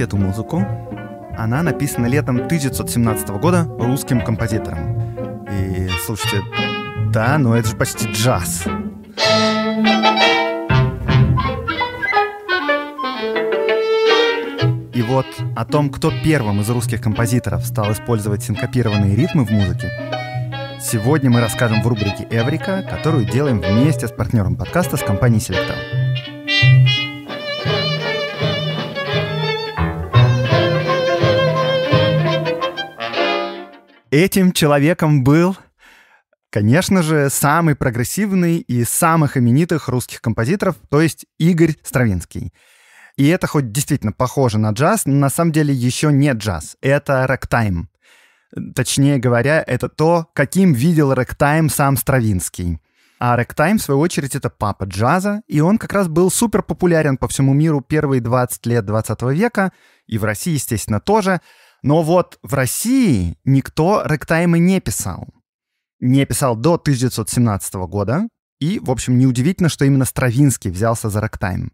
Эту музыку. Она написана летом 1917 года русским композитором. И слушайте, да, но это же почти джаз. И вот о том, кто первым из русских композиторов стал использовать синкопированные ритмы в музыке, сегодня мы расскажем в рубрике «Эврика», которую делаем вместе с партнером подкаста с компанией Селектор. Этим человеком был, конечно же, самый прогрессивный и самых именитых русских композиторов, то есть Игорь Стравинский. И это хоть действительно похоже на джаз, но на самом деле еще не джаз. Это рэктайм. Точнее говоря, это то, каким видел рэктайм сам Стравинский. А рэктайм, в свою очередь, это папа джаза, и он как раз был супер популярен по всему миру первые 20 лет 20 века, и в России, естественно, тоже — но вот в России никто рэктаймы не писал. Не писал до 1917 года. И, в общем, неудивительно, что именно Стравинский взялся за рэктайм.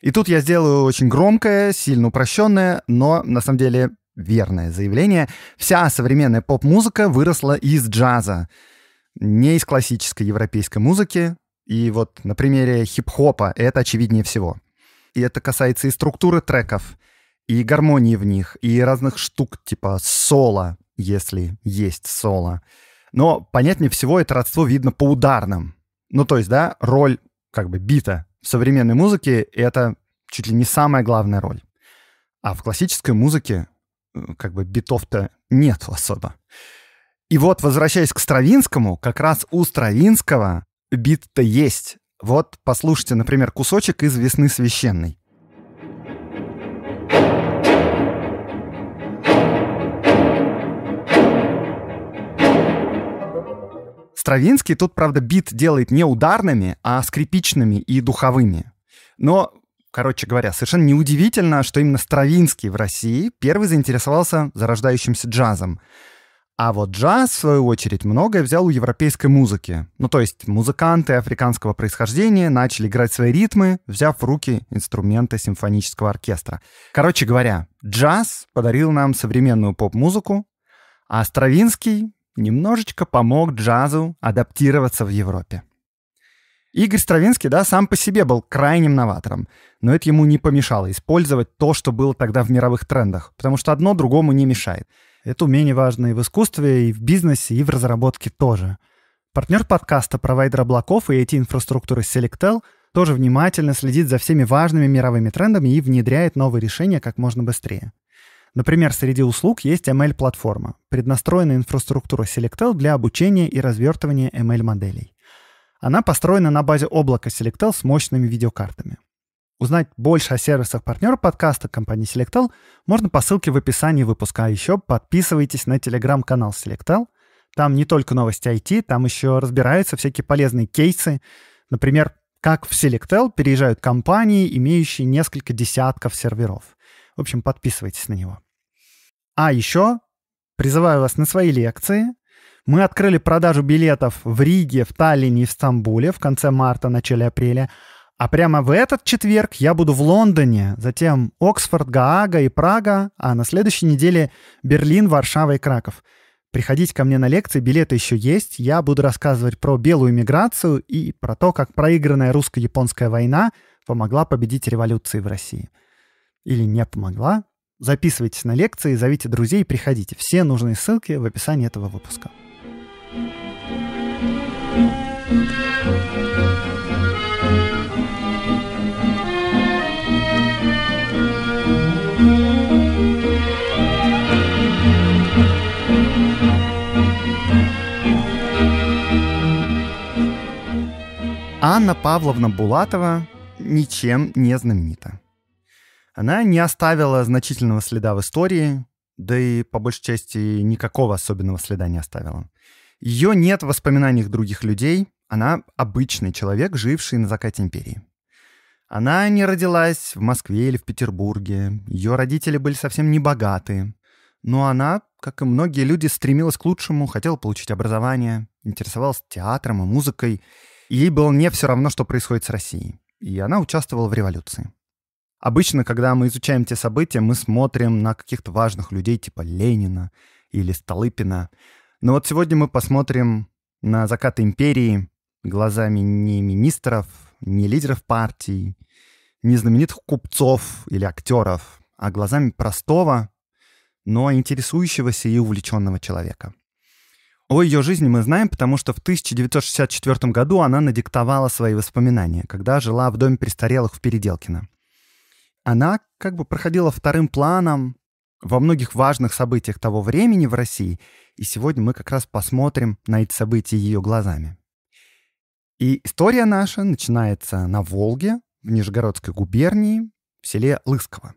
И тут я сделаю очень громкое, сильно упрощенное, но на самом деле верное заявление. Вся современная поп-музыка выросла из джаза, не из классической европейской музыки. И вот на примере хип-хопа это очевиднее всего. И это касается и структуры треков — и гармонии в них, и разных штук типа соло, если есть соло. Но понятнее всего это родство видно по ударным. Ну, то есть, да, роль как бы бита в современной музыке — это чуть ли не самая главная роль. А в классической музыке э, как бы битов-то нет особо. И вот, возвращаясь к Стравинскому, как раз у Стравинского бит-то есть. Вот послушайте, например, кусочек из «Весны священной». Стравинский тут, правда, бит делает не ударными, а скрипичными и духовыми. Но Короче говоря, совершенно неудивительно, что именно Стравинский в России первый заинтересовался зарождающимся джазом. А вот джаз, в свою очередь, многое взял у европейской музыки. Ну, то есть музыканты африканского происхождения начали играть свои ритмы, взяв в руки инструменты симфонического оркестра. Короче говоря, джаз подарил нам современную поп-музыку, а Стравинский немножечко помог джазу адаптироваться в Европе. Игорь Стравинский, да, сам по себе был крайним новатором, но это ему не помешало использовать то, что было тогда в мировых трендах, потому что одно другому не мешает. Это умение важно и в искусстве, и в бизнесе, и в разработке тоже. Партнер подкаста, провайдер облаков и эти инфраструктуры Selectel тоже внимательно следит за всеми важными мировыми трендами и внедряет новые решения как можно быстрее. Например, среди услуг есть ML-платформа, преднастроенная инфраструктура Selectel для обучения и развертывания ML-моделей. Она построена на базе облака Selectel с мощными видеокартами. Узнать больше о сервисах партнера подкаста компании Selectel можно по ссылке в описании выпуска. А еще подписывайтесь на телеграм-канал Selectel. Там не только новости IT, там еще разбираются всякие полезные кейсы. Например, как в Selectel переезжают компании, имеющие несколько десятков серверов. В общем, подписывайтесь на него. А еще призываю вас на свои лекции. Мы открыли продажу билетов в Риге, в Таллине и в Стамбуле в конце марта, начале апреля. А прямо в этот четверг я буду в Лондоне, затем Оксфорд, Гаага и Прага, а на следующей неделе Берлин, Варшава и Краков. Приходите ко мне на лекции, билеты еще есть. Я буду рассказывать про белую миграцию и про то, как проигранная русско-японская война помогла победить революции в России. Или не помогла, Записывайтесь на лекции, зовите друзей, приходите. Все нужные ссылки в описании этого выпуска. Анна Павловна Булатова ничем не знаменита она не оставила значительного следа в истории, да и по большей части никакого особенного следа не оставила. Ее нет в воспоминаниях других людей, она обычный человек, живший на закате империи. Она не родилась в Москве или в Петербурге, ее родители были совсем не богаты, но она, как и многие люди, стремилась к лучшему, хотела получить образование, интересовалась театром и музыкой, и ей было не все равно, что происходит с Россией, и она участвовала в революции. Обычно, когда мы изучаем те события, мы смотрим на каких-то важных людей типа Ленина или Столыпина. Но вот сегодня мы посмотрим на закат империи глазами не министров, не лидеров партий, не знаменитых купцов или актеров, а глазами простого, но интересующегося и увлеченного человека. О ее жизни мы знаем, потому что в 1964 году она надиктовала свои воспоминания, когда жила в доме престарелых в Переделкино она как бы проходила вторым планом во многих важных событиях того времени в России, и сегодня мы как раз посмотрим на эти события ее глазами. И история наша начинается на Волге, в Нижегородской губернии, в селе Лысково.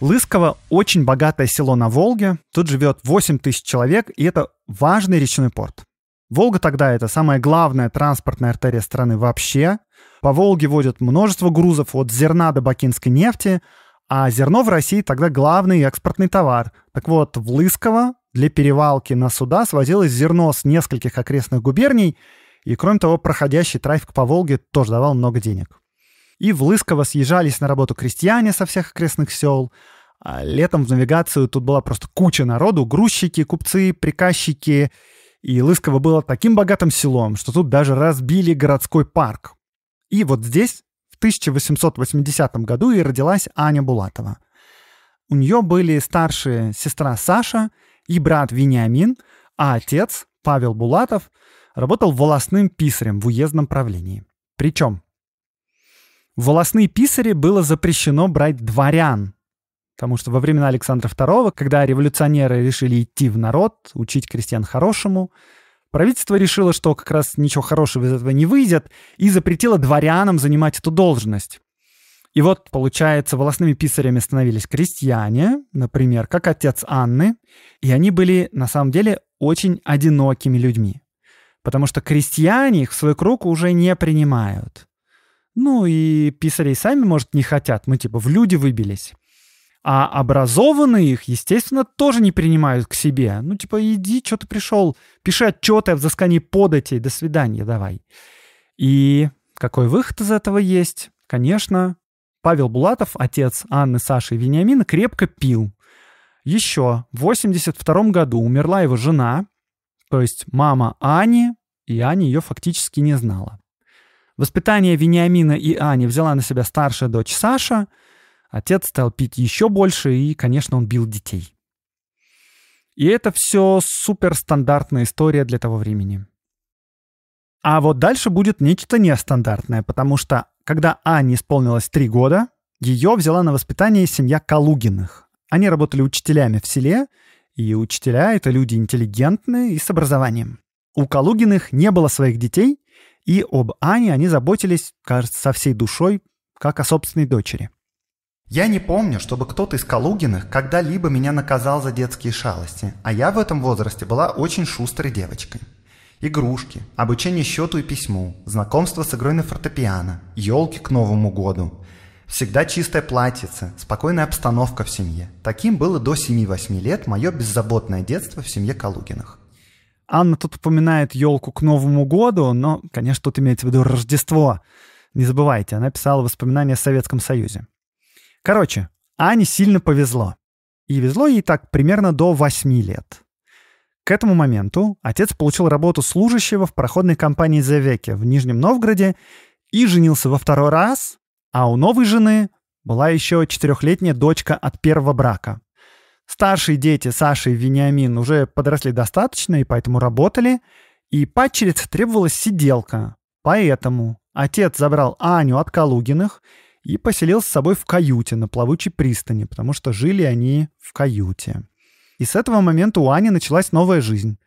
Лысково очень богатое село на Волге. Тут живет 8 тысяч человек, и это важный речной порт. Волга тогда это самая главная транспортная артерия страны вообще. По Волге водят множество грузов от зерна до бакинской нефти, а зерно в России тогда главный экспортный товар. Так вот, в Лысково для перевалки на суда свозилось зерно с нескольких окрестных губерний, и кроме того, проходящий трафик по Волге тоже давал много денег. И в Лысково съезжались на работу крестьяне со всех окрестных сел. А летом в навигацию тут была просто куча народу, грузчики, купцы, приказчики. И Лысково было таким богатым селом, что тут даже разбили городской парк. И вот здесь, в 1880 году, и родилась Аня Булатова. У нее были старшие сестра Саша и брат Вениамин, а отец, Павел Булатов, работал волосным писарем в уездном правлении. Причем волосные писари было запрещено брать дворян, потому что во времена Александра II, когда революционеры решили идти в народ, учить крестьян хорошему, правительство решило, что как раз ничего хорошего из этого не выйдет, и запретило дворянам занимать эту должность. И вот, получается, волосными писарями становились крестьяне, например, как отец Анны, и они были на самом деле очень одинокими людьми, потому что крестьяне их в свой круг уже не принимают. Ну и писарей сами, может, не хотят. Мы типа в люди выбились. А образованные их, естественно, тоже не принимают к себе. Ну, типа, иди, что ты пришел, пиши отчеты о взыскании податей, до свидания, давай. И какой выход из этого есть? Конечно, Павел Булатов, отец Анны, Саши и Вениамина, крепко пил. Еще в 82 году умерла его жена, то есть мама Ани, и Аня ее фактически не знала. Воспитание Вениамина и Ани взяла на себя старшая дочь Саша. Отец стал пить еще больше, и, конечно, он бил детей. И это все суперстандартная история для того времени. А вот дальше будет нечто нестандартное, потому что, когда Ане исполнилось три года, ее взяла на воспитание семья Калугиных. Они работали учителями в селе, и учителя — это люди интеллигентные и с образованием. У Калугиных не было своих детей, и об Ане они заботились, кажется, со всей душой, как о собственной дочери. Я не помню, чтобы кто-то из Калугиных когда-либо меня наказал за детские шалости, а я в этом возрасте была очень шустрой девочкой. Игрушки, обучение счету и письму, знакомство с игрой на фортепиано, елки к Новому году. Всегда чистая платьице, спокойная обстановка в семье. Таким было до 7-8 лет мое беззаботное детство в семье Калугиных. Анна тут упоминает елку к Новому году, но, конечно, тут имеется в виду Рождество. Не забывайте, она писала воспоминания о Советском Союзе. Короче, Ане сильно повезло. И везло ей так примерно до 8 лет. К этому моменту отец получил работу служащего в проходной компании «Зевеке» в Нижнем Новгороде и женился во второй раз, а у новой жены была еще четырехлетняя дочка от первого брака. Старшие дети Саша и Вениамин уже подросли достаточно и поэтому работали, и падчерице требовалась сиделка. Поэтому отец забрал Аню от Калугиных и поселил с собой в каюте на плавучей пристани, потому что жили они в каюте. И с этого момента у Ани началась новая жизнь.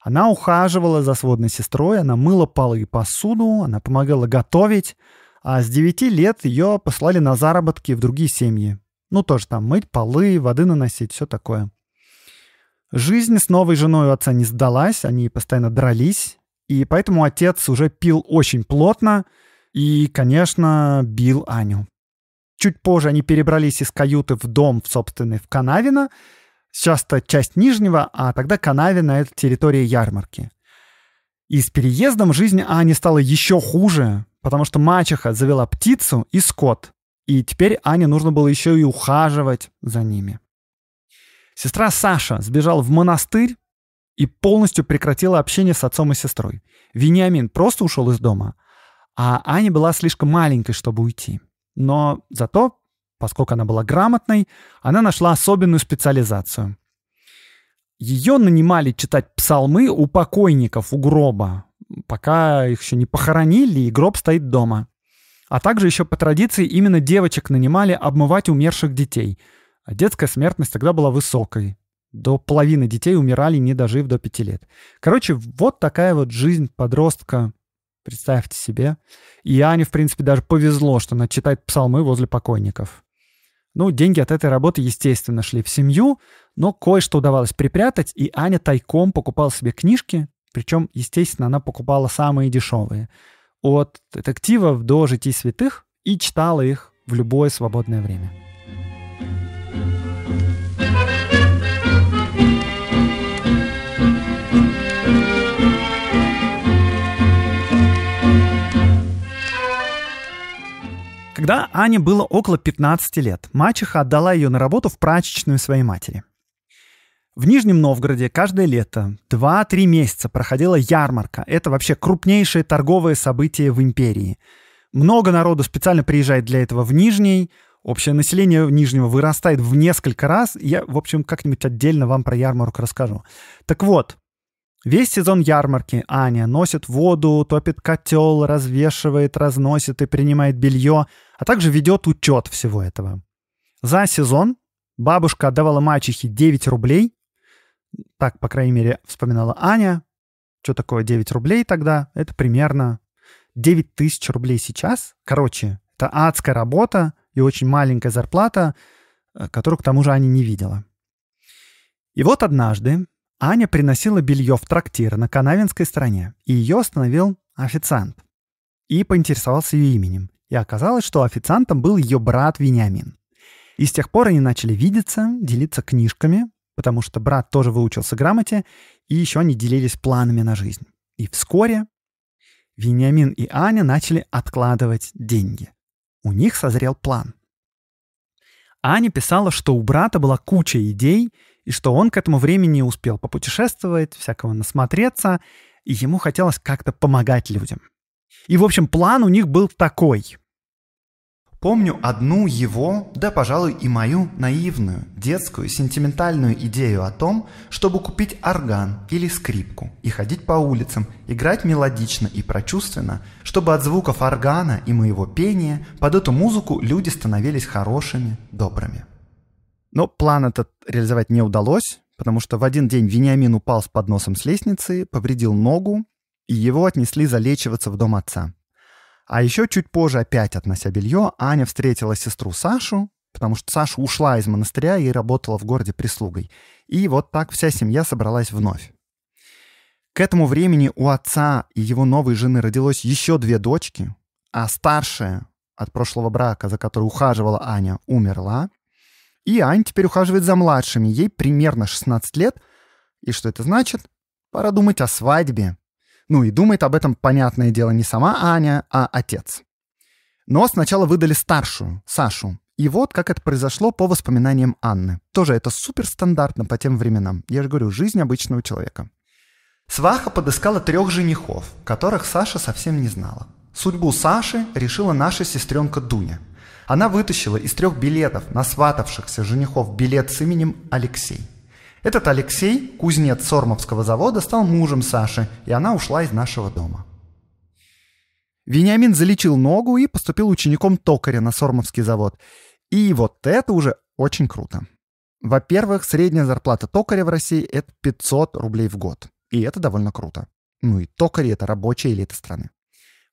Она ухаживала за сводной сестрой, она мыла полы и посуду, она помогала готовить, а с 9 лет ее послали на заработки в другие семьи. Ну, тоже там мыть полы, воды наносить, все такое. Жизнь с новой женой у отца не сдалась, они постоянно дрались, и поэтому отец уже пил очень плотно и, конечно, бил Аню. Чуть позже они перебрались из каюты в дом в собственный в Канавино. Сейчас-то часть Нижнего, а тогда Канавина это территория ярмарки. И с переездом жизнь Ани стала еще хуже, потому что мачеха завела птицу и скот. И теперь Ане нужно было еще и ухаживать за ними. Сестра Саша сбежала в монастырь и полностью прекратила общение с отцом и сестрой. Вениамин просто ушел из дома, а Аня была слишком маленькой, чтобы уйти. Но зато, поскольку она была грамотной, она нашла особенную специализацию. Ее нанимали читать псалмы у покойников, у гроба, пока их еще не похоронили, и гроб стоит дома. А также еще по традиции именно девочек нанимали обмывать умерших детей. А детская смертность тогда была высокой. До половины детей умирали, не дожив до пяти лет. Короче, вот такая вот жизнь подростка. Представьте себе. И Ане, в принципе, даже повезло, что она читает псалмы возле покойников. Ну, деньги от этой работы, естественно, шли в семью, но кое-что удавалось припрятать, и Аня тайком покупала себе книжки, причем, естественно, она покупала самые дешевые — от детективов до житий святых и читала их в любое свободное время. Когда Ане было около 15 лет, мачеха отдала ее на работу в прачечную своей матери. В Нижнем Новгороде каждое лето 2-3 месяца проходила ярмарка. Это вообще крупнейшее торговое событие в империи. Много народу специально приезжает для этого в Нижний. Общее население Нижнего вырастает в несколько раз. Я, в общем, как-нибудь отдельно вам про ярмарку расскажу. Так вот, весь сезон ярмарки Аня носит воду, топит котел, развешивает, разносит и принимает белье, а также ведет учет всего этого. За сезон бабушка отдавала мачехе 9 рублей, так, по крайней мере, вспоминала Аня, что такое 9 рублей тогда, это примерно 9 тысяч рублей сейчас. Короче, это адская работа и очень маленькая зарплата, э, которую, к тому же, Аня не видела. И вот однажды Аня приносила белье в трактир на канавинской стороне, и ее остановил официант. И поинтересовался ее именем. И оказалось, что официантом был ее брат Вениамин. И с тех пор они начали видеться, делиться книжками, потому что брат тоже выучился грамоте, и еще они делились планами на жизнь. И вскоре Вениамин и Аня начали откладывать деньги. У них созрел план. Аня писала, что у брата была куча идей, и что он к этому времени успел попутешествовать, всякого насмотреться, и ему хотелось как-то помогать людям. И, в общем, план у них был такой. Помню одну его, да, пожалуй, и мою наивную, детскую, сентиментальную идею о том, чтобы купить орган или скрипку и ходить по улицам, играть мелодично и прочувственно, чтобы от звуков органа и моего пения под эту музыку люди становились хорошими, добрыми. Но план этот реализовать не удалось, потому что в один день Вениамин упал с подносом с лестницы, повредил ногу, и его отнесли залечиваться в дом отца. А еще чуть позже, опять относя белье, Аня встретила сестру Сашу, потому что Саша ушла из монастыря и работала в городе прислугой. И вот так вся семья собралась вновь. К этому времени у отца и его новой жены родилось еще две дочки, а старшая от прошлого брака, за которой ухаживала Аня, умерла. И Аня теперь ухаживает за младшими. Ей примерно 16 лет. И что это значит? Пора думать о свадьбе. Ну и думает об этом, понятное дело, не сама Аня, а отец. Но сначала выдали старшую, Сашу. И вот как это произошло по воспоминаниям Анны. Тоже это суперстандартно по тем временам. Я же говорю, жизнь обычного человека. Сваха подыскала трех женихов, которых Саша совсем не знала. Судьбу Саши решила наша сестренка Дуня. Она вытащила из трех билетов на сватавшихся женихов билет с именем Алексей. Этот Алексей, кузнец Сормовского завода, стал мужем Саши, и она ушла из нашего дома. Вениамин залечил ногу и поступил учеником токаря на Сормовский завод. И вот это уже очень круто. Во-первых, средняя зарплата токаря в России — это 500 рублей в год. И это довольно круто. Ну и токари — это рабочая элита страны.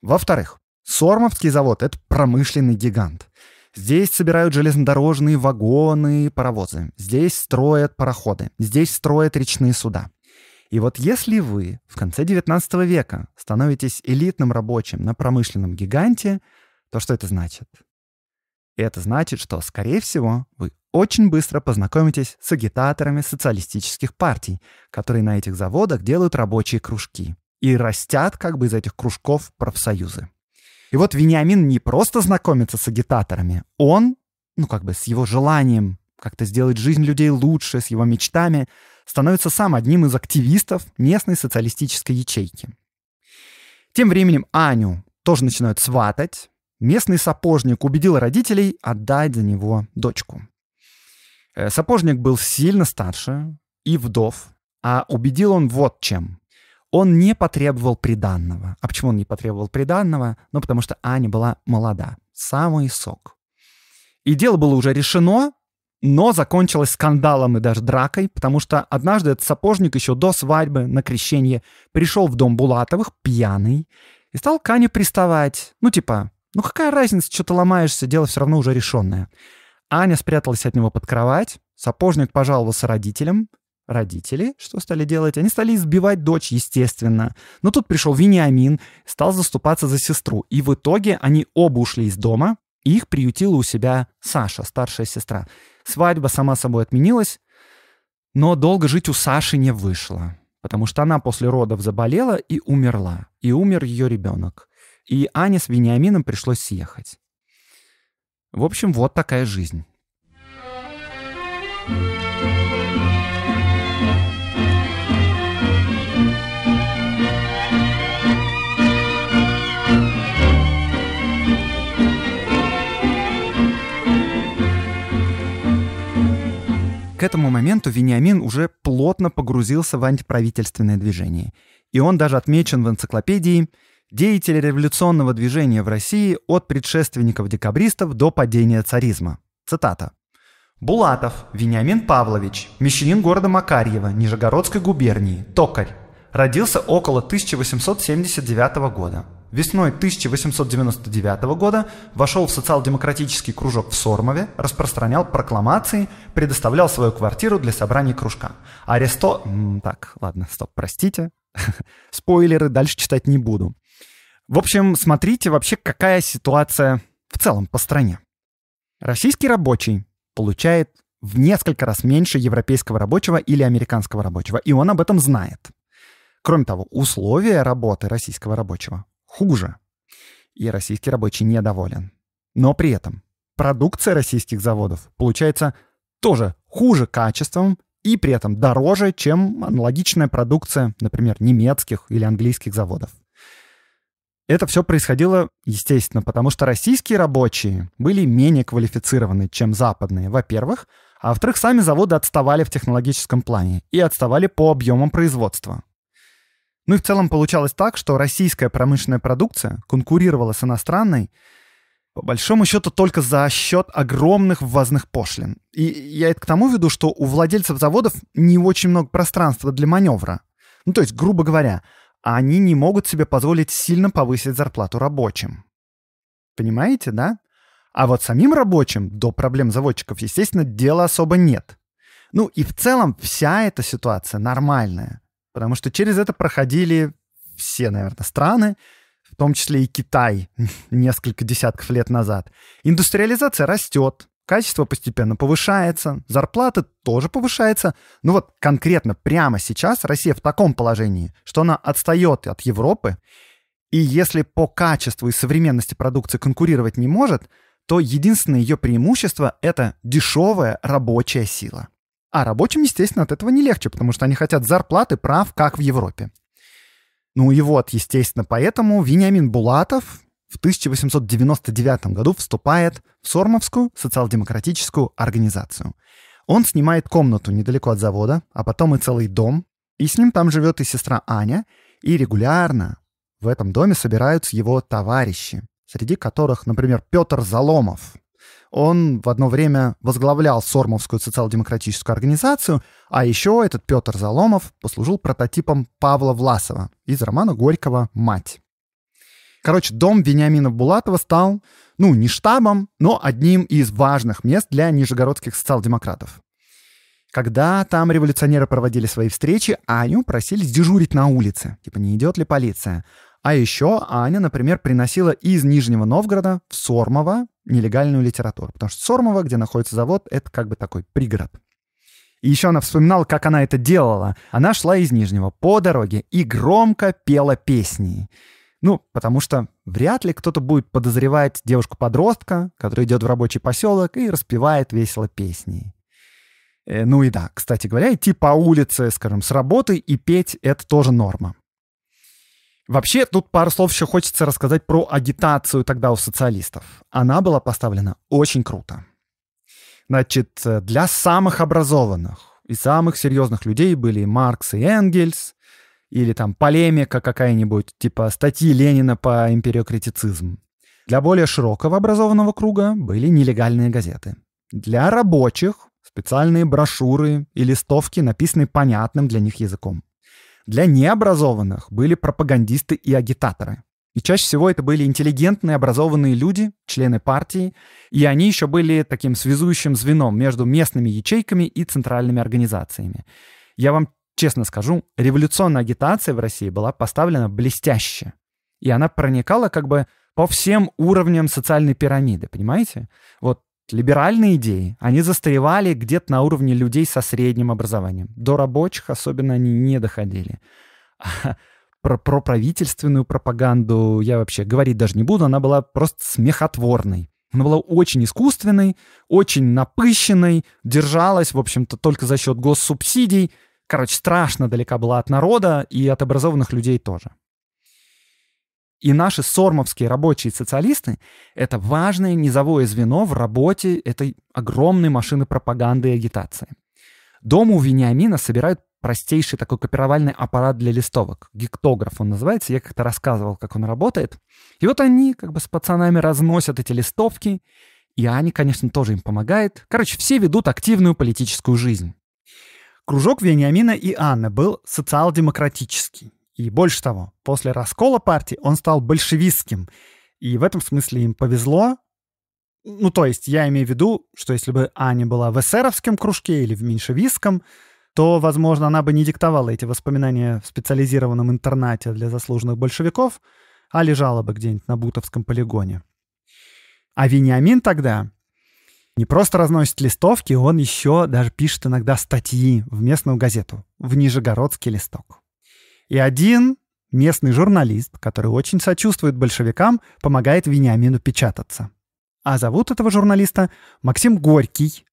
Во-вторых, Сормовский завод — это промышленный гигант — Здесь собирают железнодорожные вагоны, паровозы. Здесь строят пароходы. Здесь строят речные суда. И вот если вы в конце 19 века становитесь элитным рабочим на промышленном гиганте, то что это значит? И это значит, что, скорее всего, вы очень быстро познакомитесь с агитаторами социалистических партий, которые на этих заводах делают рабочие кружки и растят как бы из этих кружков профсоюзы. И вот Вениамин не просто знакомится с агитаторами, он, ну как бы с его желанием как-то сделать жизнь людей лучше, с его мечтами, становится сам одним из активистов местной социалистической ячейки. Тем временем Аню тоже начинают сватать. Местный сапожник убедил родителей отдать за него дочку. Э, сапожник был сильно старше и вдов, а убедил он вот чем. Он не потребовал приданного. А почему он не потребовал приданного? Ну, потому что Аня была молода. Самый сок. И дело было уже решено, но закончилось скандалом и даже дракой, потому что однажды этот сапожник еще до свадьбы на крещение пришел в дом Булатовых пьяный и стал к Ане приставать. Ну, типа, ну какая разница, что ты ломаешься, дело все равно уже решенное. Аня спряталась от него под кровать, сапожник пожаловался родителям, родители что стали делать? Они стали избивать дочь, естественно. Но тут пришел Вениамин, стал заступаться за сестру. И в итоге они оба ушли из дома, и их приютила у себя Саша, старшая сестра. Свадьба сама собой отменилась, но долго жить у Саши не вышло, потому что она после родов заболела и умерла. И умер ее ребенок. И Ане с Вениамином пришлось съехать. В общем, вот такая жизнь. этому моменту Вениамин уже плотно погрузился в антиправительственное движение. И он даже отмечен в энциклопедии «Деятели революционного движения в России от предшественников декабристов до падения царизма». Цитата. Булатов Вениамин Павлович, мещанин города Макарьева, Нижегородской губернии, токарь, родился около 1879 года. Весной 1899 года вошел в социал-демократический кружок в Сормове, распространял прокламации, предоставлял свою квартиру для собраний кружка. Аресто... Так, ладно, стоп, простите. Спойлеры дальше читать не буду. В общем, смотрите вообще, какая ситуация в целом по стране. Российский рабочий получает в несколько раз меньше европейского рабочего или американского рабочего, и он об этом знает. Кроме того, условия работы российского рабочего хуже. И российский рабочий недоволен. Но при этом продукция российских заводов получается тоже хуже качеством и при этом дороже, чем аналогичная продукция, например, немецких или английских заводов. Это все происходило, естественно, потому что российские рабочие были менее квалифицированы, чем западные, во-первых, а во-вторых, сами заводы отставали в технологическом плане и отставали по объемам производства. Ну и в целом получалось так, что российская промышленная продукция конкурировала с иностранной, по большому счету только за счет огромных ввозных пошлин. И я это к тому веду, что у владельцев заводов не очень много пространства для маневра. Ну то есть, грубо говоря, они не могут себе позволить сильно повысить зарплату рабочим. Понимаете, да? А вот самим рабочим до проблем заводчиков, естественно, дела особо нет. Ну и в целом вся эта ситуация нормальная. Потому что через это проходили все, наверное, страны, в том числе и Китай несколько десятков лет назад. Индустриализация растет, качество постепенно повышается, зарплата тоже повышается. Ну вот конкретно прямо сейчас Россия в таком положении, что она отстает от Европы, и если по качеству и современности продукции конкурировать не может, то единственное ее преимущество — это дешевая рабочая сила. А рабочим, естественно, от этого не легче, потому что они хотят зарплаты, прав, как в Европе. Ну и вот, естественно, поэтому Вениамин Булатов в 1899 году вступает в Сормовскую социал-демократическую организацию. Он снимает комнату недалеко от завода, а потом и целый дом, и с ним там живет и сестра Аня, и регулярно в этом доме собираются его товарищи, среди которых, например, Петр Заломов, он в одно время возглавлял Сормовскую социал-демократическую организацию, а еще этот Петр Заломов послужил прототипом Павла Власова из романа Горького «Мать». Короче, дом Вениамина Булатова стал, ну, не штабом, но одним из важных мест для нижегородских социал-демократов. Когда там революционеры проводили свои встречи, Аню просили дежурить на улице, типа не идет ли полиция. А еще Аня, например, приносила из Нижнего Новгорода в Сормово нелегальную литературу. Потому что Сормово, где находится завод, это как бы такой пригород. И еще она вспоминала, как она это делала. Она шла из Нижнего по дороге и громко пела песни. Ну, потому что вряд ли кто-то будет подозревать девушку-подростка, которая идет в рабочий поселок и распевает весело песни. Э, ну и да, кстати говоря, идти по улице, скажем, с работы и петь — это тоже норма. Вообще, тут пару слов еще хочется рассказать про агитацию тогда у социалистов. Она была поставлена очень круто. Значит, для самых образованных и самых серьезных людей были Маркс и Энгельс, или там полемика какая-нибудь, типа статьи Ленина по империокритицизму. Для более широкого образованного круга были нелегальные газеты. Для рабочих — специальные брошюры и листовки, написанные понятным для них языком. Для необразованных были пропагандисты и агитаторы. И чаще всего это были интеллигентные, образованные люди, члены партии, и они еще были таким связующим звеном между местными ячейками и центральными организациями. Я вам честно скажу, революционная агитация в России была поставлена блестяще. И она проникала как бы по всем уровням социальной пирамиды, понимаете? Вот Либеральные идеи, они застревали где-то на уровне людей со средним образованием. До рабочих особенно они не доходили. А про, про правительственную пропаганду я вообще говорить даже не буду, она была просто смехотворной. Она была очень искусственной, очень напыщенной, держалась, в общем-то, только за счет госсубсидий. Короче, страшно далека была от народа и от образованных людей тоже. И наши сормовские рабочие социалисты — это важное низовое звено в работе этой огромной машины пропаганды и агитации. Дома у Вениамина собирают простейший такой копировальный аппарат для листовок. гектограф, он называется, я как-то рассказывал, как он работает. И вот они как бы с пацанами разносят эти листовки, и Аня, конечно, тоже им помогает. Короче, все ведут активную политическую жизнь. Кружок Вениамина и Анны был социал-демократический. И больше того, после раскола партии он стал большевистским. И в этом смысле им повезло. Ну, то есть я имею в виду, что если бы Аня была в эсеровском кружке или в меньшевистском, то, возможно, она бы не диктовала эти воспоминания в специализированном интернате для заслуженных большевиков, а лежала бы где-нибудь на Бутовском полигоне. А Вениамин тогда не просто разносит листовки, он еще даже пишет иногда статьи в местную газету, в Нижегородский листок. И один местный журналист, который очень сочувствует большевикам, помогает Вениамину печататься. А зовут этого журналиста Максим Горький.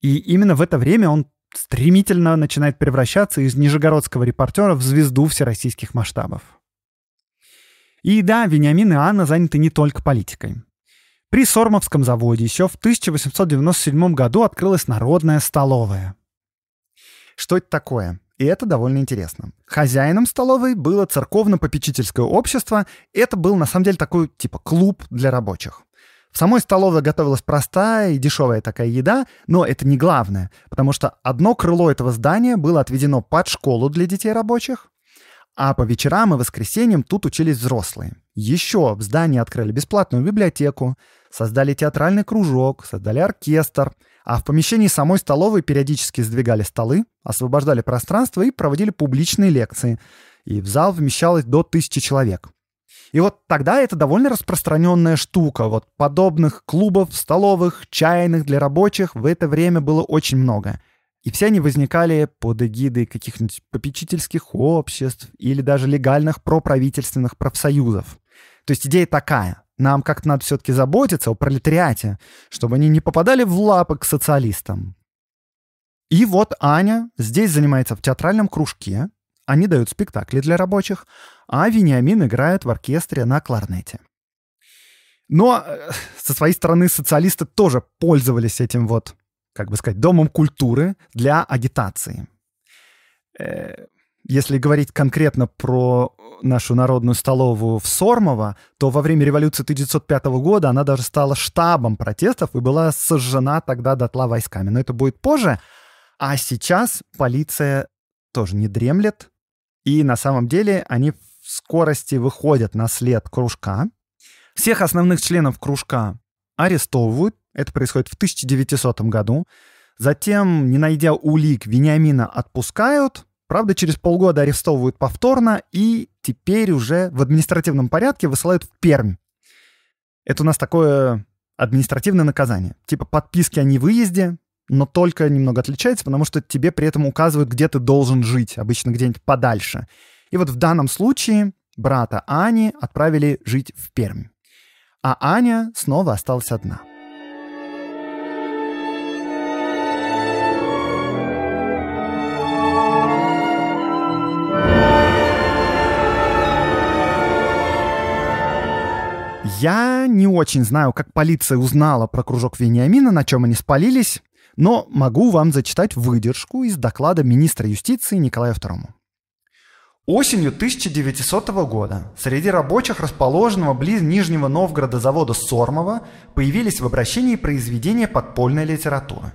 И именно в это время он стремительно начинает превращаться из нижегородского репортера в звезду всероссийских масштабов. И да, Вениамин и Анна заняты не только политикой. При Сормовском заводе еще в 1897 году открылась народная столовая. Что это такое? и это довольно интересно. Хозяином столовой было церковно-попечительское общество, это был на самом деле такой типа клуб для рабочих. В самой столовой готовилась простая и дешевая такая еда, но это не главное, потому что одно крыло этого здания было отведено под школу для детей рабочих, а по вечерам и воскресеньям тут учились взрослые. Еще в здании открыли бесплатную библиотеку, создали театральный кружок, создали оркестр, а в помещении самой столовой периодически сдвигали столы, освобождали пространство и проводили публичные лекции. И в зал вмещалось до тысячи человек. И вот тогда это довольно распространенная штука. Вот подобных клубов, столовых, чайных для рабочих в это время было очень много. И все они возникали под эгидой каких-нибудь попечительских обществ или даже легальных проправительственных профсоюзов. То есть идея такая. Нам как-то надо все-таки заботиться о пролетариате, чтобы они не попадали в лапы к социалистам. И вот Аня здесь занимается в театральном кружке, они дают спектакли для рабочих, а Вениамин играет в оркестре на кларнете. Но э, со своей стороны социалисты тоже пользовались этим вот, как бы сказать, домом культуры для агитации. Э, если говорить конкретно про э, нашу народную столовую в Сормово, то во время революции 1905 года она даже стала штабом протестов и была сожжена тогда дотла войсками. Но это будет позже. А сейчас полиция тоже не дремлет. И на самом деле они в скорости выходят на след кружка. Всех основных членов кружка арестовывают. Это происходит в 1900 году. Затем, не найдя улик, Вениамина отпускают – Правда, через полгода арестовывают повторно и теперь уже в административном порядке высылают в Пермь. Это у нас такое административное наказание. Типа подписки о невыезде, но только немного отличается, потому что тебе при этом указывают, где ты должен жить, обычно где-нибудь подальше. И вот в данном случае брата Ани отправили жить в Пермь. А Аня снова осталась одна — Я не очень знаю, как полиция узнала про кружок Вениамина, на чем они спалились, но могу вам зачитать выдержку из доклада министра юстиции Николая II. Осенью 1900 года среди рабочих расположенного близ Нижнего Новгорода завода Сормова появились в обращении произведения подпольной литературы.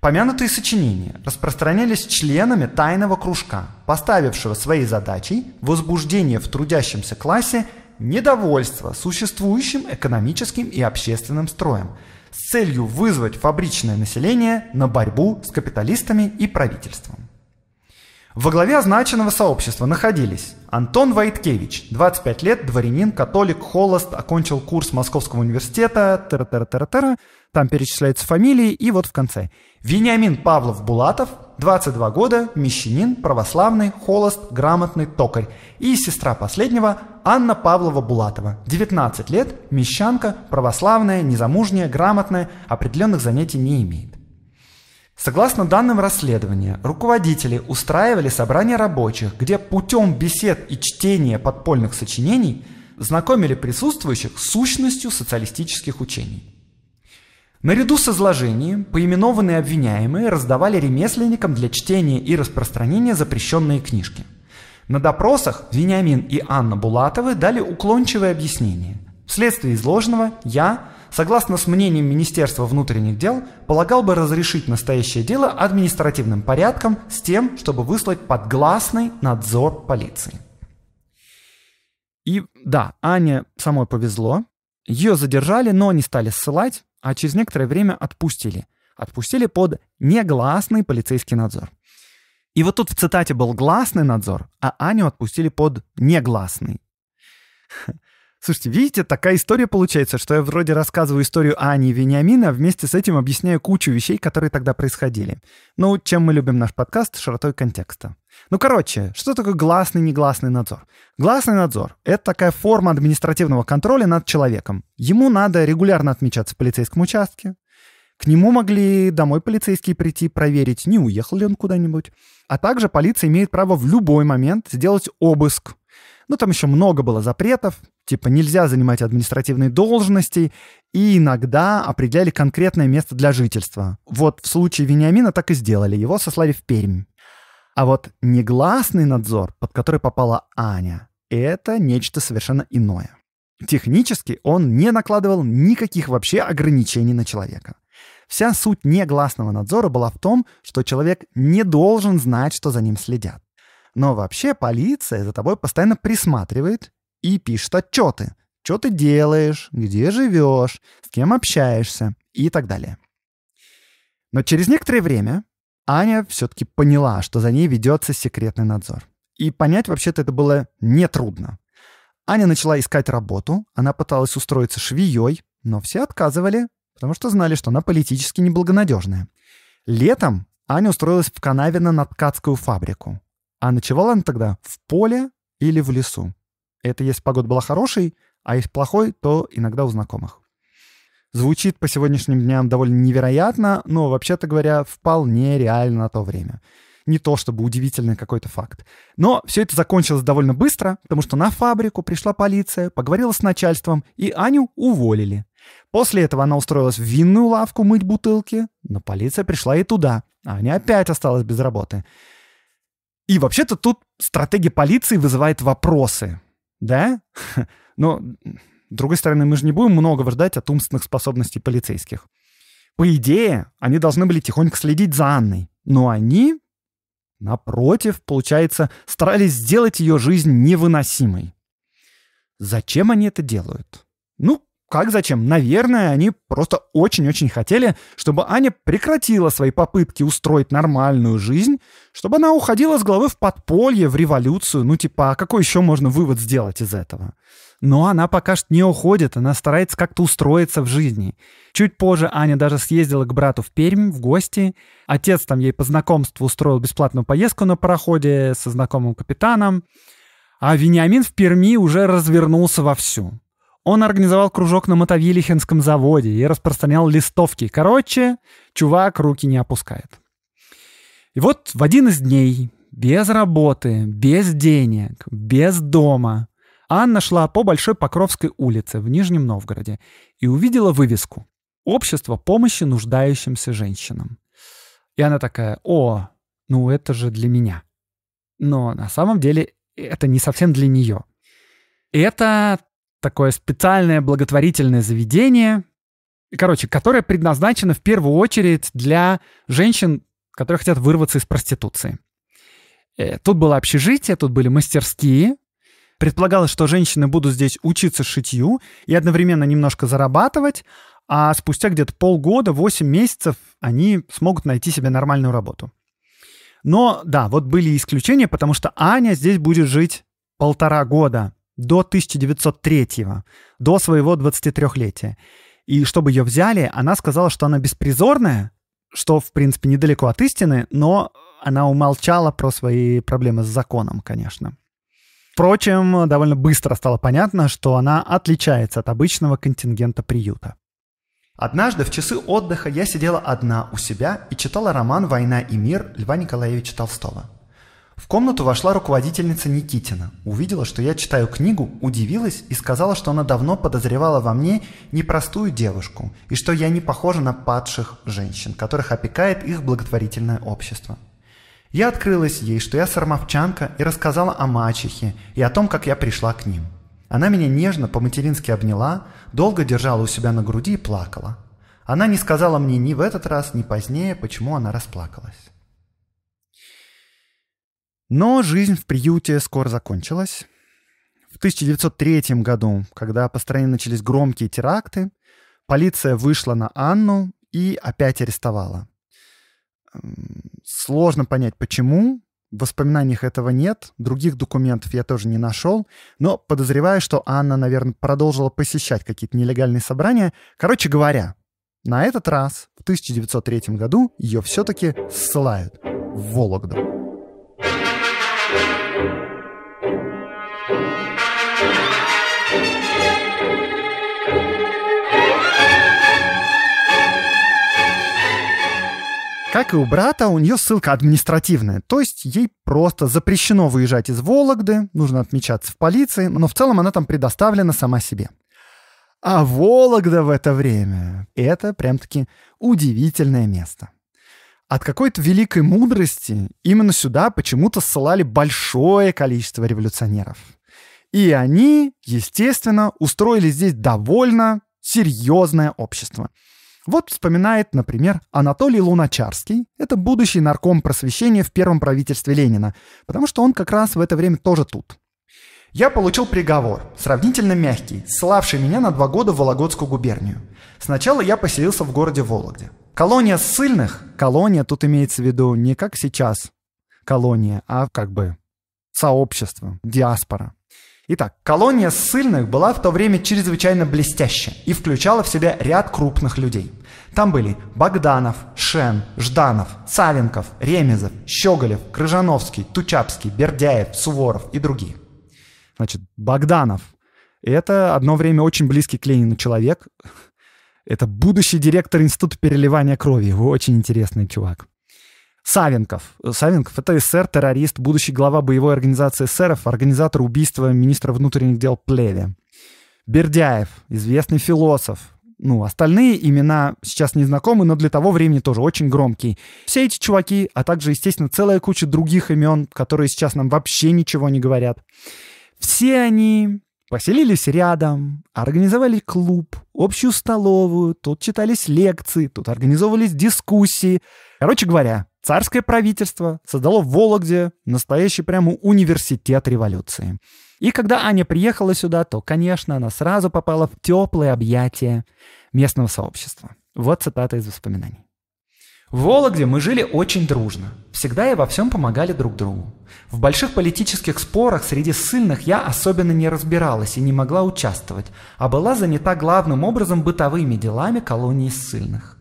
Помянутые сочинения распространялись членами тайного кружка, поставившего своей задачей возбуждение в трудящемся классе недовольство существующим экономическим и общественным строем с целью вызвать фабричное население на борьбу с капиталистами и правительством. Во главе означенного сообщества находились Антон Войткевич, 25 лет, дворянин, католик, холост, окончил курс Московского университета, тара -тара -тара -тара, там перечисляются фамилии, и вот в конце – Вениамин Павлов Булатов, 22 года, мещанин, православный, холост, грамотный, токарь. И сестра последнего Анна Павлова Булатова, 19 лет, мещанка, православная, незамужняя, грамотная, определенных занятий не имеет. Согласно данным расследования, руководители устраивали собрания рабочих, где путем бесед и чтения подпольных сочинений знакомили присутствующих с сущностью социалистических учений. Наряду с изложением поименованные обвиняемые раздавали ремесленникам для чтения и распространения запрещенные книжки. На допросах Вениамин и Анна Булатовы дали уклончивое объяснение. Вследствие изложенного я, согласно с мнением Министерства внутренних дел, полагал бы разрешить настоящее дело административным порядком с тем, чтобы выслать подгласный надзор полиции. И да, Ане самой повезло. Ее задержали, но не стали ссылать а через некоторое время отпустили. Отпустили под негласный полицейский надзор. И вот тут в цитате был гласный надзор, а Аню отпустили под негласный. Слушайте, видите, такая история получается, что я вроде рассказываю историю Ани и Вениамина, а вместе с этим объясняю кучу вещей, которые тогда происходили. Ну, чем мы любим наш подкаст, широтой контекста. Ну, короче, что такое гласный негласный надзор? Гласный надзор — это такая форма административного контроля над человеком. Ему надо регулярно отмечаться в полицейском участке, к нему могли домой полицейские прийти проверить, не уехал ли он куда-нибудь. А также полиция имеет право в любой момент сделать обыск ну, там еще много было запретов, типа нельзя занимать административные должности, и иногда определяли конкретное место для жительства. Вот в случае Вениамина так и сделали, его сослали в Пермь. А вот негласный надзор, под который попала Аня, это нечто совершенно иное. Технически он не накладывал никаких вообще ограничений на человека. Вся суть негласного надзора была в том, что человек не должен знать, что за ним следят. Но вообще полиция за тобой постоянно присматривает и пишет отчеты. Что ты делаешь, где живешь, с кем общаешься и так далее. Но через некоторое время Аня все-таки поняла, что за ней ведется секретный надзор. И понять вообще-то это было нетрудно. Аня начала искать работу, она пыталась устроиться швеей, но все отказывали, потому что знали, что она политически неблагонадежная. Летом Аня устроилась в Канавино на ткацкую фабрику. А ночевала она тогда в поле или в лесу. Это если погода была хорошей, а если плохой, то иногда у знакомых. Звучит по сегодняшним дням довольно невероятно, но, вообще-то говоря, вполне реально на то время. Не то чтобы удивительный какой-то факт. Но все это закончилось довольно быстро, потому что на фабрику пришла полиция, поговорила с начальством, и Аню уволили. После этого она устроилась в винную лавку мыть бутылки, но полиция пришла и туда, а Аня опять осталась без работы. И вообще-то тут стратегия полиции вызывает вопросы, да? Но, с другой стороны, мы же не будем много ждать от умственных способностей полицейских. По идее, они должны были тихонько следить за Анной, но они, напротив, получается, старались сделать ее жизнь невыносимой. Зачем они это делают? Ну, как зачем? Наверное, они просто очень-очень хотели, чтобы Аня прекратила свои попытки устроить нормальную жизнь, чтобы она уходила с головы в подполье, в революцию. Ну типа, а какой еще можно вывод сделать из этого? Но она пока что не уходит, она старается как-то устроиться в жизни. Чуть позже Аня даже съездила к брату в Пермь в гости. Отец там ей по знакомству устроил бесплатную поездку на пароходе со знакомым капитаном. А Вениамин в Перми уже развернулся вовсю. Он организовал кружок на Мотовилихинском заводе и распространял листовки. Короче, чувак руки не опускает. И вот в один из дней, без работы, без денег, без дома, Анна шла по Большой Покровской улице в Нижнем Новгороде и увидела вывеску «Общество помощи нуждающимся женщинам». И она такая «О, ну это же для меня». Но на самом деле это не совсем для нее. Это такое специальное благотворительное заведение, короче, которое предназначено в первую очередь для женщин, которые хотят вырваться из проституции. Э, тут было общежитие, тут были мастерские. Предполагалось, что женщины будут здесь учиться шитью и одновременно немножко зарабатывать, а спустя где-то полгода, 8 месяцев они смогут найти себе нормальную работу. Но да, вот были исключения, потому что Аня здесь будет жить полтора года до 1903, до своего 23-летия. И чтобы ее взяли, она сказала, что она беспризорная, что, в принципе, недалеко от истины, но она умолчала про свои проблемы с законом, конечно. Впрочем, довольно быстро стало понятно, что она отличается от обычного контингента приюта. Однажды в часы отдыха я сидела одна у себя и читала роман «Война и мир» Льва Николаевича Толстого. В комнату вошла руководительница Никитина, увидела, что я читаю книгу, удивилась и сказала, что она давно подозревала во мне непростую девушку и что я не похожа на падших женщин, которых опекает их благотворительное общество. Я открылась ей, что я сармовчанка и рассказала о мачехе и о том, как я пришла к ним. Она меня нежно по-матерински обняла, долго держала у себя на груди и плакала. Она не сказала мне ни в этот раз, ни позднее, почему она расплакалась. Но жизнь в приюте скоро закончилась. В 1903 году, когда по стране начались громкие теракты, полиция вышла на Анну и опять арестовала. Эм, сложно понять, почему. В воспоминаниях этого нет, других документов я тоже не нашел, но подозреваю, что Анна, наверное, продолжила посещать какие-то нелегальные собрания. Короче говоря, на этот раз, в 1903 году, ее все-таки ссылают в Вологду. Как и у брата, у нее ссылка административная, то есть ей просто запрещено выезжать из Вологды, нужно отмечаться в полиции, но в целом она там предоставлена сама себе. А Вологда в это время — это прям-таки удивительное место. От какой-то великой мудрости именно сюда почему-то ссылали большое количество революционеров. И они, естественно, устроили здесь довольно серьезное общество — вот вспоминает, например, Анатолий Луначарский. Это будущий нарком просвещения в первом правительстве Ленина, потому что он как раз в это время тоже тут. Я получил приговор, сравнительно мягкий, славший меня на два года в Вологодскую губернию. Сначала я поселился в городе Вологде. Колония ссыльных, колония тут имеется в виду не как сейчас колония, а как бы сообщество, диаспора. Итак, колония ссыльных была в то время чрезвычайно блестяща и включала в себя ряд крупных людей. Там были Богданов, Шен, Жданов, Савенков, Ремезов, Щеголев, Крыжановский, Тучапский, Бердяев, Суворов и другие. Значит, Богданов — это одно время очень близкий к Ленину человек. Это будущий директор Института переливания крови. Очень интересный чувак. Савенков. Э, Савенков — это СССР, террорист, будущий глава боевой организации ССРов, организатор убийства министра внутренних дел Плеве. Бердяев, известный философ, ну, остальные имена сейчас не знакомы, но для того времени тоже очень громкие. Все эти чуваки, а также, естественно, целая куча других имен, которые сейчас нам вообще ничего не говорят. Все они поселились рядом, организовали клуб, общую столовую, тут читались лекции, тут организовывались дискуссии. Короче говоря, Царское правительство создало в Вологде настоящий прямо университет революции. И когда Аня приехала сюда, то, конечно, она сразу попала в теплые объятия местного сообщества. Вот цитата из воспоминаний. В Вологде мы жили очень дружно. Всегда и во всем помогали друг другу. В больших политических спорах среди ссыльных я особенно не разбиралась и не могла участвовать, а была занята главным образом бытовыми делами колонии ссыльных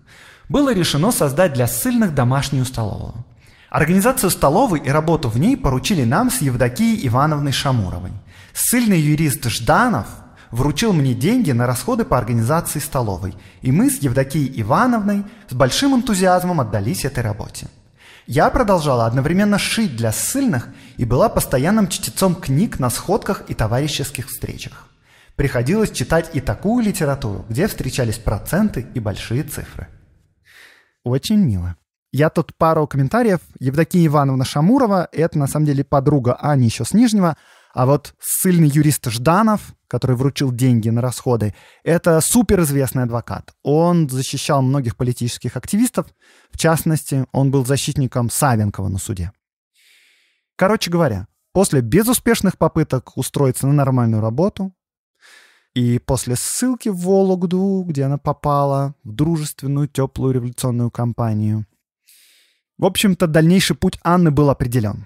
было решено создать для ссыльных домашнюю столовую. Организацию столовой и работу в ней поручили нам с Евдокией Ивановной Шамуровой. Ссыльный юрист Жданов вручил мне деньги на расходы по организации столовой, и мы с Евдокией Ивановной с большим энтузиазмом отдались этой работе. Я продолжала одновременно шить для ссыльных и была постоянным чтецом книг на сходках и товарищеских встречах. Приходилось читать и такую литературу, где встречались проценты и большие цифры. Очень мило. Я тут пару комментариев. Евдокия Ивановна Шамурова, это на самом деле подруга Ани еще с Нижнего, а вот сильный юрист Жданов, который вручил деньги на расходы, это суперизвестный адвокат. Он защищал многих политических активистов. В частности, он был защитником Савенкова на суде. Короче говоря, после безуспешных попыток устроиться на нормальную работу, и после ссылки в Вологду, где она попала в дружественную, теплую революционную кампанию, в общем-то, дальнейший путь Анны был определен.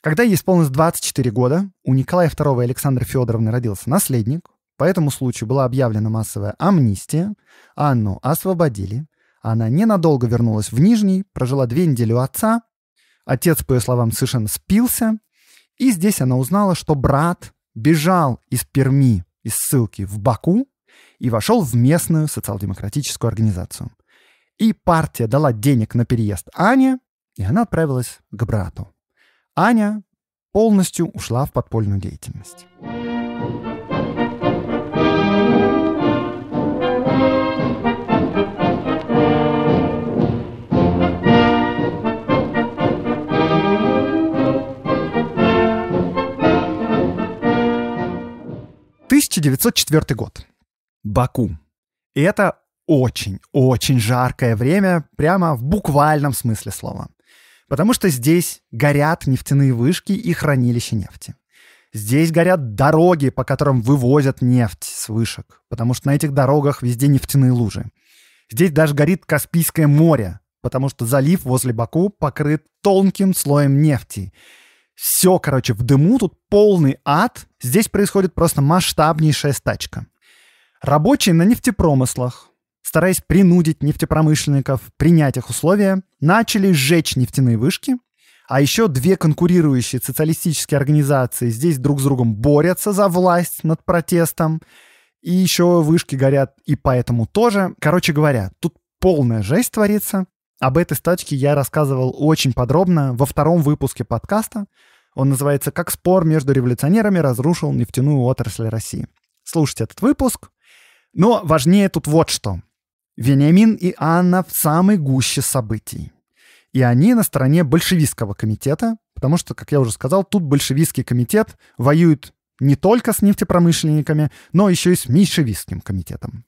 Когда ей исполнилось 24 года, у Николая II и Александры Федоровны родился наследник, по этому случаю была объявлена массовая амнистия, Анну освободили, она ненадолго вернулась в Нижний, прожила две недели у отца, отец, по ее словам, совершенно спился, и здесь она узнала, что брат бежал из Перми, из ссылки в Баку и вошел в местную социал-демократическую организацию. И партия дала денег на переезд Ане, и она отправилась к брату. Аня полностью ушла в подпольную деятельность. 1904 год. Баку. И это очень-очень жаркое время, прямо в буквальном смысле слова. Потому что здесь горят нефтяные вышки и хранилища нефти. Здесь горят дороги, по которым вывозят нефть с вышек, потому что на этих дорогах везде нефтяные лужи. Здесь даже горит Каспийское море, потому что залив возле Баку покрыт тонким слоем нефти. Все, короче, в дыму, тут полный ад. Здесь происходит просто масштабнейшая стачка. Рабочие на нефтепромыслах, стараясь принудить нефтепромышленников принять их условия, начали сжечь нефтяные вышки, а еще две конкурирующие социалистические организации здесь друг с другом борются за власть над протестом, и еще вышки горят, и поэтому тоже. Короче говоря, тут полная жесть творится. Об этой стачке я рассказывал очень подробно во втором выпуске подкаста. Он называется «Как спор между революционерами разрушил нефтяную отрасль России». Слушайте этот выпуск. Но важнее тут вот что. Вениамин и Анна в самой гуще событий. И они на стороне большевистского комитета, потому что, как я уже сказал, тут большевистский комитет воюет не только с нефтепромышленниками, но еще и с меньшевистским комитетом.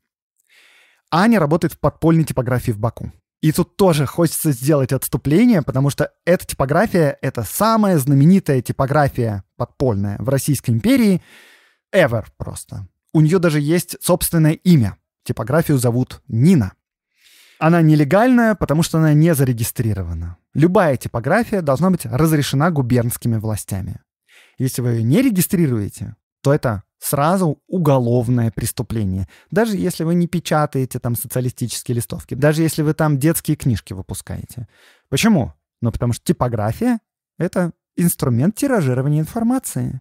Аня работает в подпольной типографии в Баку. И тут тоже хочется сделать отступление, потому что эта типография — это самая знаменитая типография подпольная в Российской империи ever просто. У нее даже есть собственное имя. Типографию зовут Нина. Она нелегальная, потому что она не зарегистрирована. Любая типография должна быть разрешена губернскими властями. Если вы ее не регистрируете, то это сразу уголовное преступление. Даже если вы не печатаете там социалистические листовки, даже если вы там детские книжки выпускаете. Почему? Ну, потому что типография — это инструмент тиражирования информации.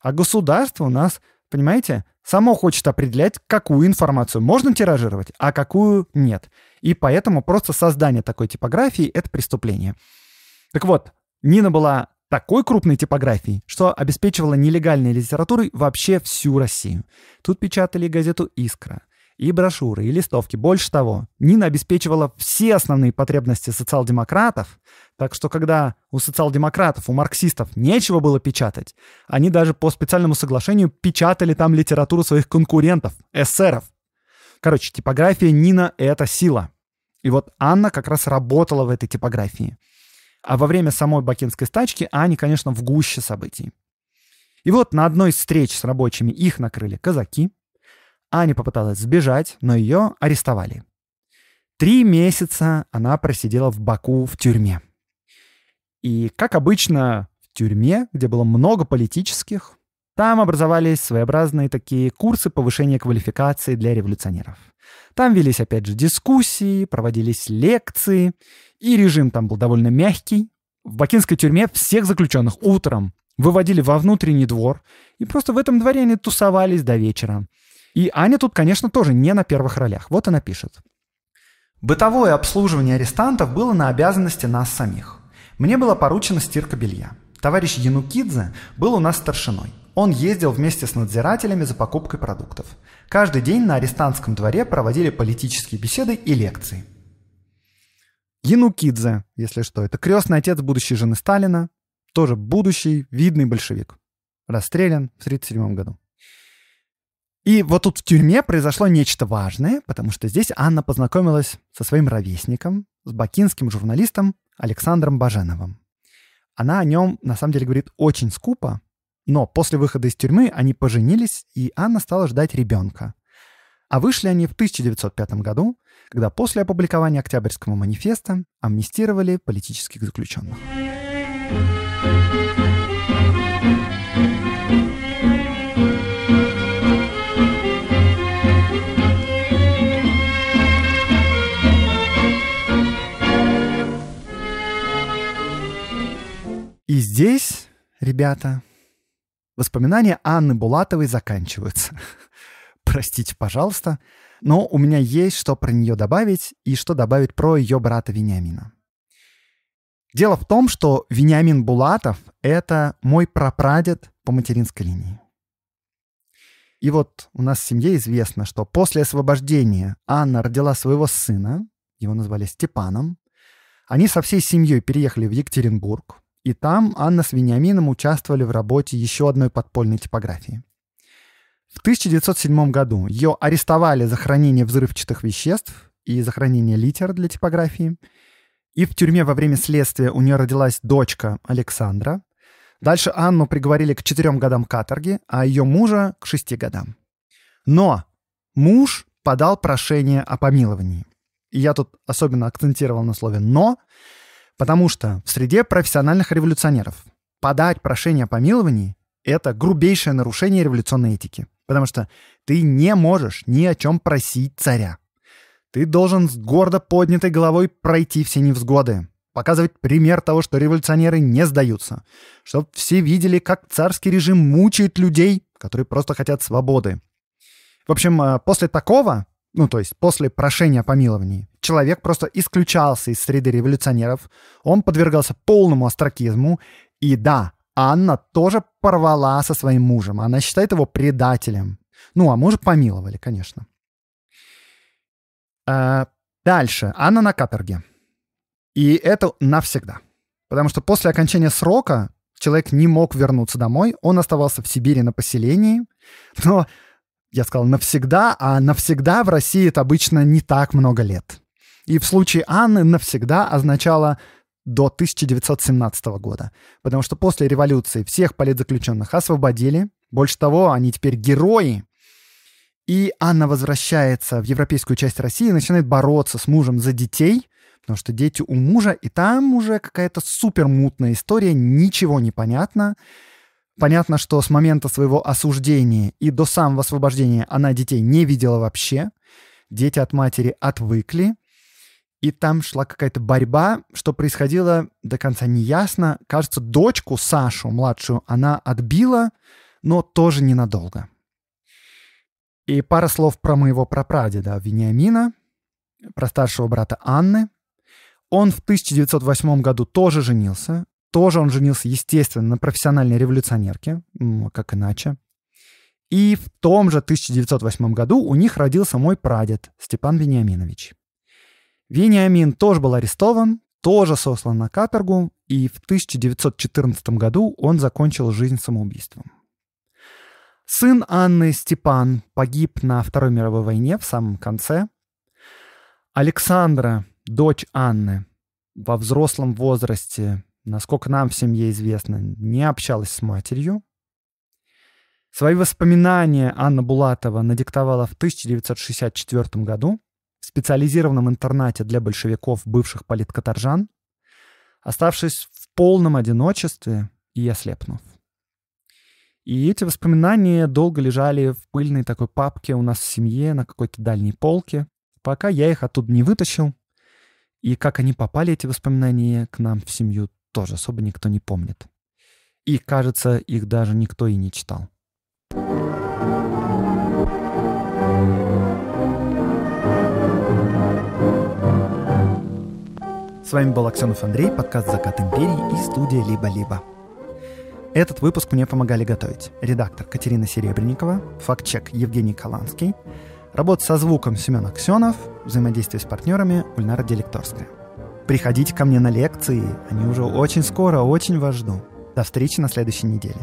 А государство у нас, понимаете, само хочет определять, какую информацию можно тиражировать, а какую нет. И поэтому просто создание такой типографии — это преступление. Так вот, Нина была такой крупной типографии, что обеспечивала нелегальной литературой вообще всю Россию. Тут печатали газету «Искра», и брошюры, и листовки. Больше того, Нина обеспечивала все основные потребности социал-демократов, так что когда у социал-демократов, у марксистов нечего было печатать, они даже по специальному соглашению печатали там литературу своих конкурентов, эсеров. Короче, типография Нина — это сила. И вот Анна как раз работала в этой типографии — а во время самой бакинской стачки они, конечно, в гуще событий. И вот на одной из встреч с рабочими их накрыли казаки. Аня попыталась сбежать, но ее арестовали. Три месяца она просидела в Баку в тюрьме. И, как обычно, в тюрьме, где было много политических, там образовались своеобразные такие курсы повышения квалификации для революционеров. Там велись, опять же, дискуссии, проводились лекции, и режим там был довольно мягкий. В бакинской тюрьме всех заключенных утром выводили во внутренний двор, и просто в этом дворе они тусовались до вечера. И Аня тут, конечно, тоже не на первых ролях. Вот она пишет. Бытовое обслуживание арестантов было на обязанности нас самих. Мне была поручена стирка белья. Товарищ Янукидзе был у нас старшиной – он ездил вместе с надзирателями за покупкой продуктов. Каждый день на арестантском дворе проводили политические беседы и лекции. Янукидзе, если что, это крестный отец будущей жены Сталина, тоже будущий видный большевик. Расстрелян в 1937 году. И вот тут в тюрьме произошло нечто важное, потому что здесь Анна познакомилась со своим ровесником, с бакинским журналистом Александром Баженовым. Она о нем, на самом деле, говорит очень скупо, но после выхода из тюрьмы они поженились, и Анна стала ждать ребенка. А вышли они в 1905 году, когда после опубликования Октябрьского манифеста амнистировали политических заключенных. И здесь, ребята, Воспоминания Анны Булатовой заканчиваются. Простите, пожалуйста, но у меня есть что про нее добавить и что добавить про ее брата Вениамина. Дело в том, что Вениамин Булатов — это мой прапрадед по материнской линии. И вот у нас в семье известно, что после освобождения Анна родила своего сына, его назвали Степаном. Они со всей семьей переехали в Екатеринбург. И там Анна с Вениамином участвовали в работе еще одной подпольной типографии. В 1907 году ее арестовали за хранение взрывчатых веществ и за хранение литер для типографии. И в тюрьме во время следствия у нее родилась дочка Александра. Дальше Анну приговорили к четырем годам каторги, а ее мужа к шести годам. Но муж подал прошение о помиловании. И я тут особенно акцентировал на слове «но», Потому что в среде профессиональных революционеров подать прошение о помиловании — это грубейшее нарушение революционной этики. Потому что ты не можешь ни о чем просить царя. Ты должен с гордо поднятой головой пройти все невзгоды, показывать пример того, что революционеры не сдаются, чтобы все видели, как царский режим мучает людей, которые просто хотят свободы. В общем, а, после такого, ну то есть после прошения о помиловании, человек просто исключался из среды революционеров, он подвергался полному астракизму, и да, Анна тоже порвала со своим мужем, она считает его предателем. Ну, а мужа помиловали, конечно. А, дальше. Анна на каторге. И это навсегда. Потому что после окончания срока человек не мог вернуться домой, он оставался в Сибири на поселении, но я сказал навсегда, а навсегда в России это обычно не так много лет. И в случае Анны навсегда означало до 1917 года. Потому что после революции всех политзаключенных освободили. Больше того, они теперь герои. И Анна возвращается в европейскую часть России и начинает бороться с мужем за детей, потому что дети у мужа, и там уже какая-то супермутная история, ничего не понятно. Понятно, что с момента своего осуждения и до самого освобождения она детей не видела вообще. Дети от матери отвыкли, и там шла какая-то борьба, что происходило до конца неясно. Кажется, дочку Сашу, младшую, она отбила, но тоже ненадолго. И пара слов про моего прапрадеда Вениамина, про старшего брата Анны. Он в 1908 году тоже женился. Тоже он женился, естественно, на профессиональной революционерке, как иначе. И в том же 1908 году у них родился мой прадед Степан Вениаминович. Вениамин тоже был арестован, тоже сослан на каторгу, и в 1914 году он закончил жизнь самоубийством. Сын Анны Степан погиб на Второй мировой войне в самом конце. Александра, дочь Анны, во взрослом возрасте, насколько нам в семье известно, не общалась с матерью. Свои воспоминания Анна Булатова надиктовала в 1964 году в специализированном интернате для большевиков бывших политкоторжан, оставшись в полном одиночестве и ослепнув. И эти воспоминания долго лежали в пыльной такой папке у нас в семье на какой-то дальней полке, пока я их оттуда не вытащил. И как они попали, эти воспоминания, к нам в семью тоже особо никто не помнит. И, кажется, их даже никто и не читал. thank you вами был Аксенов Андрей, подкаст «Закат империи» и студия «Либо-либо». Этот выпуск мне помогали готовить редактор Катерина Серебренникова, фактчек Евгений Каланский, работа со звуком Семен Аксенов, взаимодействие с партнерами Ульнара Делекторская. Приходите ко мне на лекции, они уже очень скоро, очень вас жду. До встречи на следующей неделе.